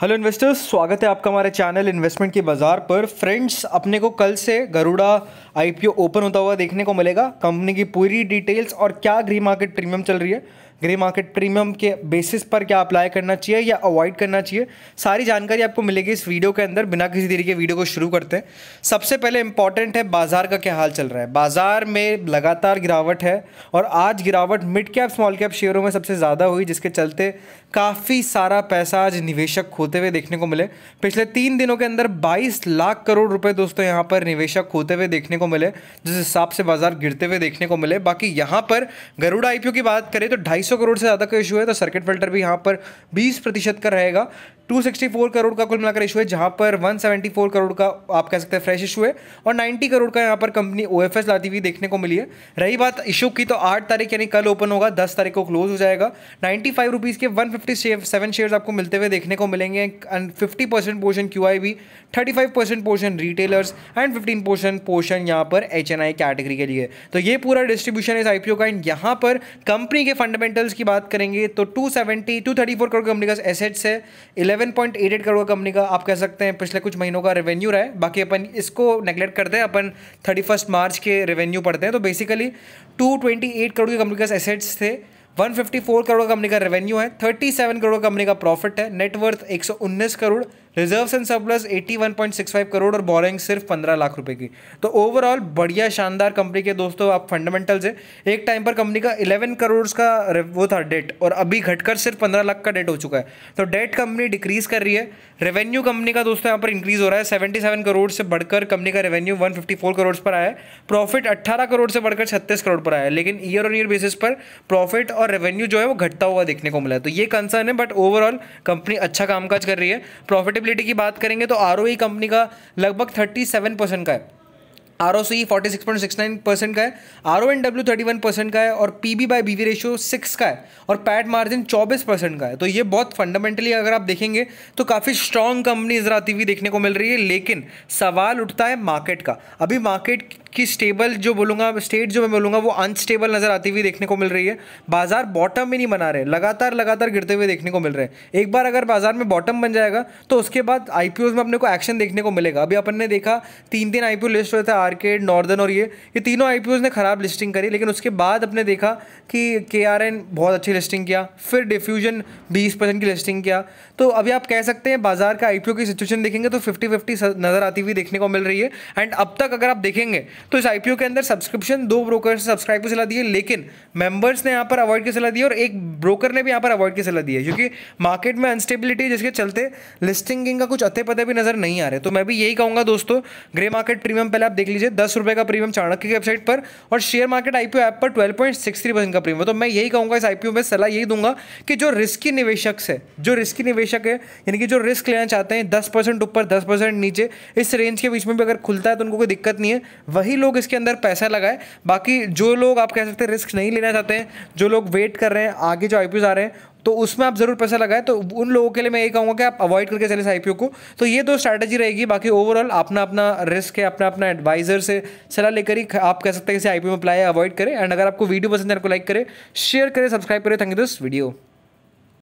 hello investors स्वागत है आपका हमारे चैनल इन्वेस्टमेंट के बाज़ार पर फ्रेंड्स अपने को कल से गरुड़ा आईपीओ ओपन होता हुआ देखने को मिलेगा कंपनी की पूरी डिटेल्स और क्या ग्री मार्केट प्रीमियम चल रही है ग्रे मार्केट प्रीमियम के बेसिस पर क्या अप्लाई करना चाहिए या अवॉइड करना चाहिए सारी जानकारी आपको मिलेगी इस वीडियो के अंदर बिना किसी देरी के वीडियो को शुरू करते हैं सबसे पहले इंपॉर्टेंट है बाजार का क्या हाल चल रहा है बाजार में लगातार गिरावट है और आज गिरावट मिड कैप स्मॉल कैप शेयरों में सबसे ज़्यादा हुई जिसके चलते काफ़ी सारा पैसा आज निवेशक खोते हुए देखने को मिले पिछले तीन दिनों के अंदर बाईस लाख करोड़ रुपए दोस्तों यहाँ पर निवेशक खोते हुए देखने को मिले जिस हिसाब से बाजार गिरते हुए देखने को मिले बाकी यहाँ पर गरुड़ आईपीओ की बात करें तो ढाई बाईस करोड़ से ज़्यादा का इशू है तो सर्किट फिल्टर भी यहाँ पर बीस प्रतिशत का रहेगा 264 करोड़ का कुल मिलाकर इशू है जहाँ पर 174 करोड़ का आप कह सकते हैं फ्रेश इशू है और 90 करोड़ का यहाँ पर कंपनी ओ लाती हुई देखने को मिली है रही बात इशू की तो 8 तारीख यानी कल ओपन होगा 10 तारीख को क्लोज हो जाएगा नाइन्टी फाइव रुपीज़ के वन फिफ्टी सेवन शेयर आपको मिलते हुए देखने को मिलेंगे and fifty percent portion Q I B thirty five percent portion retailers and fifteen percent portion यहाँ पर एच एन आई कैटेगरी के लिए तो ये पूरा डिस्ट्रीब्यूशन है इस आई का एंड यहाँ पर कंपनी के फंडामेंटल फंडामेंटल्स की बात करेंगे तो 270 234 करोड़ कंपनी का एसेट्स है 11.88 करोड़ कंपनी का आप कह सकते हैं पिछले कुछ महीनों का रेवेन्यू रहा है बाकी अपन इसको नेगलेक्ट करते हैं अपन 31 मार्च के रेवेन्यू पढ़ते हैं तो बेसिकली 228 करोड़ की कंपनी का एसेट्स थे 154 करोड़ कंपनी का रेवेन्यू है 37 करोड़ कंपनी का प्रॉफिट है net worth 119 crore reserves and surplus 81.65 crore और बोरिंग सिर्फ 15 लाख रुपए की तो ओवरऑल बढ़िया शानदार कंपनी के दोस्तों आप फंडामेंटल्स है एक टाइम पर कंपनी का 11 करोड़ का वो था डेट और अभी घटकर सिर्फ 15 लाख का डेट हो चुका है तो डेट कंपनी डिक्रीज कर रही है रेवेन्यू कंपनी का दोस्तों यहाँ पर इंक्रीज हो रहा है सेवेंटी करोड़ से बढ़कर कंपनी का रेवेन्यू वन करोड़ पर आया है प्रॉफिट अट्ठारह करोड़ से बढ़कर छत्तीस करोड़ पर आया है लेकिन ईयर ऑन ईयर बेसिस पर प्रॉफिट और रेवेन्यू जो है वो घटता हुआ देखने को मिला है तो ये कंसर्न है बट ओवरऑल कंपनी अच्छा कामकाज कर रही है प्रॉफिटेबल प्रॉफिटेबिलिटी की बात करेंगे तो आर कंपनी e का लगभग थर्टी सेवन परसेंट का है R O C forty six point six nine percent का है R O N W thirty one percent का है और P B by B V ratio six का है और पैट मार्जिन चौबीस परसेंट का है तो ये बहुत फंडामेंटली अगर आप देखेंगे तो काफ़ी स्ट्रॉन्ग कंपनी नजर आती हुई देखने को मिल रही है लेकिन सवाल उठता है मार्केट का अभी मार्केट कि स्टेबल जो बोलूँगा स्टेट जो मैं बोलूँगा वो अनस्टेबल नज़र आती हुई देखने को मिल रही है बाज़ार बॉटम में नहीं बना रहे लगातार लगातार गिरते हुए देखने को मिल रहे हैं एक बार अगर बाज़ार में बॉटम बन जाएगा तो उसके बाद आई में अपने को एक्शन देखने को मिलेगा अभी अपन ने देखा तीन तीन आई लिस्ट हुए थे आर्केड नॉर्दन और ये ये तीनों आई ने ख़राब लिस्टिंग करी लेकिन उसके बाद अपने देखा कि के बहुत अच्छी लिस्टिंग किया फिर डिफ्यूजन बीस परसेंट की लिस्टिंग किया तो अभी आप कह सकते हैं बाज़ार का आई की सिचुएशन देखेंगे तो फिफ्टी फिफ्टी नज़र आती हुई देखने को मिल रही है एंड अब तक अगर आप देखेंगे तो इस आईपीओ के अंदर सब्सक्रिप्शन दो ब्रोकर से सब्सक्राइब की सलाह दी है लेकिन मेंबर्स ने यहाँ पर अवॉइड की सलाह दी और एक ब्रोकर ने भी यहाँ पर अवॉइड की सलाह दी है क्योंकि मार्केट में अनस्टेबिलिटी जिसके चलते लिस्टिंग का कुछ अते पते भी नजर नहीं आ रहे तो मैं भी यही कहूँगा दोस्तों ग्रे मार्केट प्रीमियम पहले आप देख लीजिए दस का प्रीमियम चाणक्य की वेबसाइट पर और शेयर मार्केट आईपीओ ऐप पर ट्वेल्व का प्रीमियम तो मैं यही कहूँगा इस आईपीओ में सलाह यही दूंगा कि जो रिस्की निवेशक है जो रिस्की निवेशक है यानी कि जो रिस्क लेना चाहते हैं दस ऊपर दस नीचे इस रेंज के बीच में भी अगर खुलता है तो उनको कोई दिक्कत नहीं है वही वही लोग इसके अंदर पैसा लगाए बाकी जो लोग आप कह सकते हैं रिस्क नहीं लेना चाहते हैं जो लोग वेट कर रहे हैं आगे जो आई आ रहे हैं तो उसमें आप ज़रूर पैसा लगाए तो उन लोगों के लिए मैं ये कहूँगा कि आप अवॉइड करके चले इस आई को तो ये दो स्ट्रैटेजी रहेगी बाकी ओवरऑल अपना अपना रिस्क है अपना अपना एडवाइजर से सलाह लेकर ही आप कह सकते हैं किसी आई में अप्लाई अवॉइड करें एंड अगर आपको वीडियो पसंद है आपको लाइक करें शेयर करें सब्सक्राइब करें थैंक यू दिस वीडियो